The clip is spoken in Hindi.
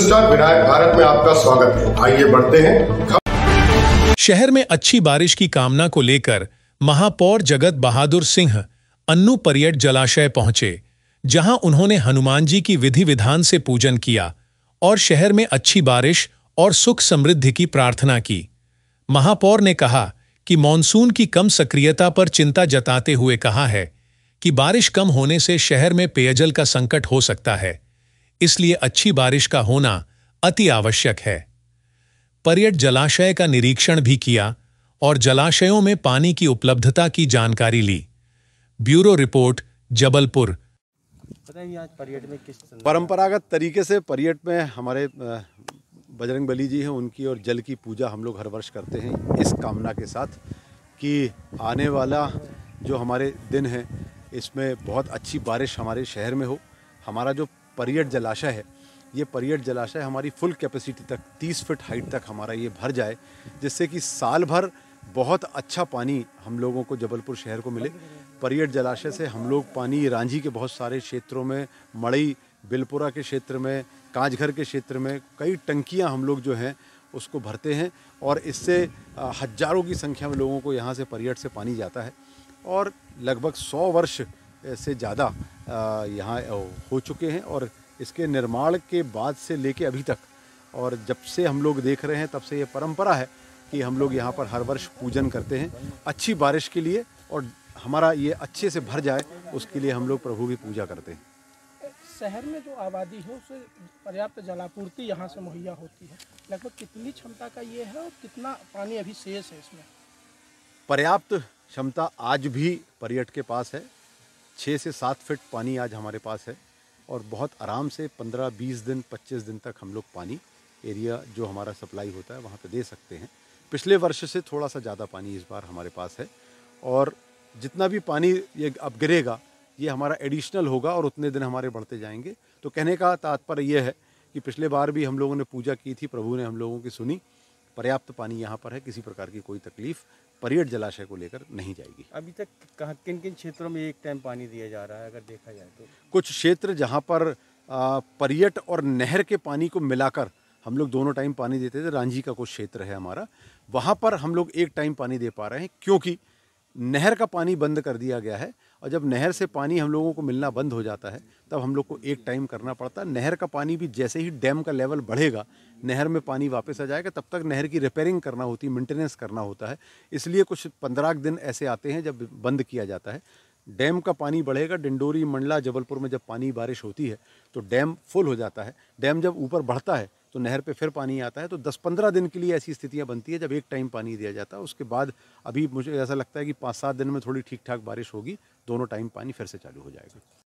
स्टार विनायक भारत में आपका स्वागत है आइए बढ़ते हैं शहर में अच्छी बारिश की कामना को लेकर महापौर जगत बहादुर सिंह अन्नु पर्यट जलाशय पहुंचे जहां उन्होंने हनुमान जी की विधि विधान से पूजन किया और शहर में अच्छी बारिश और सुख समृद्धि की प्रार्थना की महापौर ने कहा कि मॉनसून की कम सक्रियता पर चिंता जताते हुए कहा है कि बारिश कम होने से शहर में पेयजल का संकट हो सकता है इसलिए अच्छी बारिश का होना अति आवश्यक है पर्यट जलाशय का निरीक्षण भी किया और जलाशयों में पानी की उपलब्धता की जानकारी ली ब्यूरो रिपोर्ट जबलपुर परंपरागत तरीके से पर्यट में हमारे बजरंग बली जी हैं उनकी और जल की पूजा हम लोग हर वर्ष करते हैं इस कामना के साथ कि आने वाला जो हमारे दिन है इसमें बहुत अच्छी बारिश हमारे शहर में हो हमारा जो परियट जलाशय है ये परियट जलाशय हमारी फुल कैपेसिटी तक 30 फीट हाइट तक हमारा ये भर जाए जिससे कि साल भर बहुत अच्छा पानी हम लोगों को जबलपुर शहर को मिले परियट जलाशय से हम लोग पानी रांझी के बहुत सारे क्षेत्रों में मड़ई बिलपुरा के क्षेत्र में कांचघर के क्षेत्र में कई टंकियाँ हम लोग जो हैं उसको भरते हैं और इससे हजारों की संख्या में लोगों को यहाँ से परियट से पानी जाता है और लगभग सौ वर्ष से ज़्यादा यहाँ हो चुके हैं और इसके निर्माण के बाद से लेके अभी तक और जब से हम लोग देख रहे हैं तब से ये परंपरा है कि हम लोग यहाँ पर हर वर्ष पूजन करते हैं अच्छी बारिश के लिए और हमारा ये अच्छे से भर जाए उसके लिए हम लोग प्रभु की पूजा करते हैं शहर में जो आबादी है उसे पर्याप्त जलापूर्ति यहाँ से मुहैया होती है लगभग कितनी क्षमता का ये है और कितना पानी अभी शेष है इसमें पर्याप्त क्षमता आज भी पर्यट के पास है छः से सात फिट पानी आज हमारे पास है और बहुत आराम से पंद्रह बीस दिन पच्चीस दिन तक हम लोग पानी एरिया जो हमारा सप्लाई होता है वहाँ पर दे सकते हैं पिछले वर्ष से थोड़ा सा ज़्यादा पानी इस बार हमारे पास है और जितना भी पानी ये अब गिरेगा ये हमारा एडिशनल होगा और उतने दिन हमारे बढ़ते जाएंगे तो कहने का तात्पर्य यह है कि पिछले बार भी हम लोगों ने पूजा की थी प्रभु ने हम लोगों की सुनी पर्याप्त पानी यहाँ पर है किसी प्रकार की कोई तकलीफ पर्यट जलाशय को लेकर नहीं जाएगी अभी तक कहा किन किन क्षेत्रों में एक टाइम पानी दिया जा रहा है अगर देखा जाए तो कुछ क्षेत्र जहाँ पर पर्यट और नहर के पानी को मिलाकर हम लोग दोनों टाइम पानी देते थे रांझी का कुछ क्षेत्र है हमारा वहाँ पर हम लोग एक टाइम पानी दे पा रहे हैं क्योंकि नहर का पानी बंद कर दिया गया है और जब नहर से पानी हम लोगों को मिलना बंद हो जाता है तब हम लोग को एक टाइम करना पड़ता है नहर का पानी भी जैसे ही डैम का लेवल बढ़ेगा नहर में पानी वापस आ जाएगा तब तक नहर की रिपेयरिंग करना होती है मेंटेनेंस करना होता है इसलिए कुछ पंद्रह दिन ऐसे आते हैं जब बंद किया जाता है डैम का पानी बढ़ेगा डिंडोरी मंडला जबलपुर में जब पानी बारिश होती है तो डैम फुल हो जाता है डैम जब ऊपर बढ़ता है तो नहर पे फिर पानी आता है तो 10-15 दिन के लिए ऐसी स्थितियाँ बनती है जब एक टाइम पानी दिया जाता है उसके बाद अभी मुझे ऐसा लगता है कि पाँच सात दिन में थोड़ी ठीक ठाक बारिश होगी दोनों टाइम पानी फिर से चालू हो जाएगा